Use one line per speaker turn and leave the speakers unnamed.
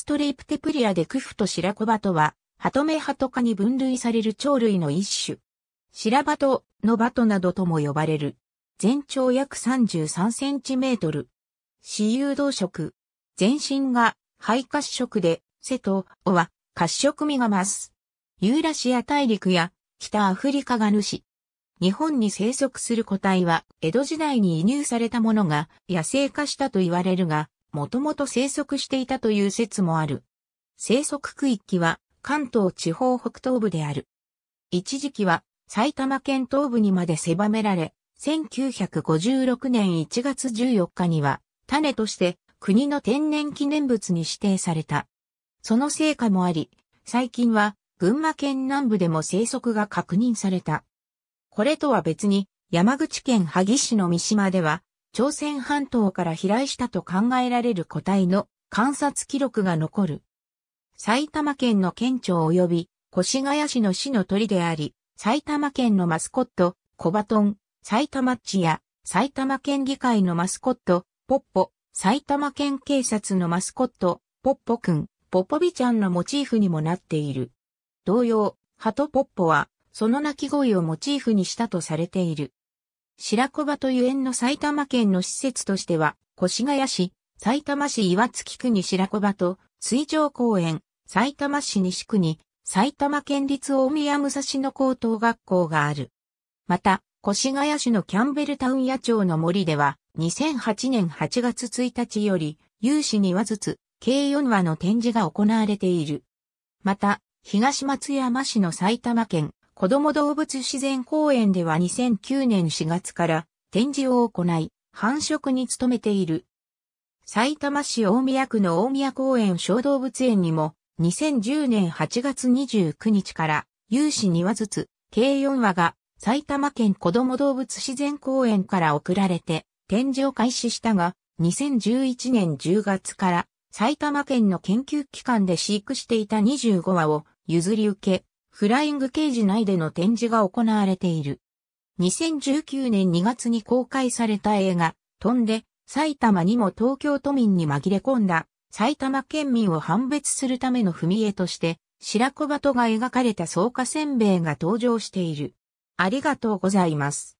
ストレイプテプリアでクフとシラコバトは、ハトメハトカに分類される鳥類の一種。シラバトのバトなどとも呼ばれる。全長約33センチメートル。私有動植、全身が肺褐色で、背と尾は褐色味が増す。ユーラシア大陸や北アフリカが主。日本に生息する個体は江戸時代に移入されたものが野生化したと言われるが、もともと生息していたという説もある。生息区域は関東地方北東部である。一時期は埼玉県東部にまで狭められ、1956年1月14日には種として国の天然記念物に指定された。その成果もあり、最近は群馬県南部でも生息が確認された。これとは別に山口県萩市の三島では朝鮮半島から飛来したと考えられる個体の観察記録が残る。埼玉県の県庁及び越谷市の市の鳥であり、埼玉県のマスコット、コバトン、埼玉地や埼玉県議会のマスコット、ポッポ、埼玉県警察のマスコット、ポッポくん、ポポビちゃんのモチーフにもなっている。同様、ハトポッポは、その鳴き声をモチーフにしたとされている。白子場とゆえんの埼玉県の施設としては、越谷市、埼玉市岩槻区に白子場と、水上公園、埼玉市西区に、埼玉県立大宮武蔵野高等学校がある。また、越谷市のキャンベルタウン野町の森では、2008年8月1日より、有志2話ずつ、計4話の展示が行われている。また、東松山市の埼玉県、子供動物自然公園では2009年4月から展示を行い、繁殖に努めている。埼玉市大宮区の大宮公園小動物園にも、2010年8月29日から、有志2羽ずつ、計4羽が、埼玉県子供動物自然公園から送られて、展示を開始したが、2011年10月から、埼玉県の研究機関で飼育していた25羽を譲り受け、フライングケージ内での展示が行われている。2019年2月に公開された映画、飛んで、埼玉にも東京都民に紛れ込んだ、埼玉県民を判別するための踏み絵として、白子鳩が描かれた草加せんべいが登場している。ありがとうございます。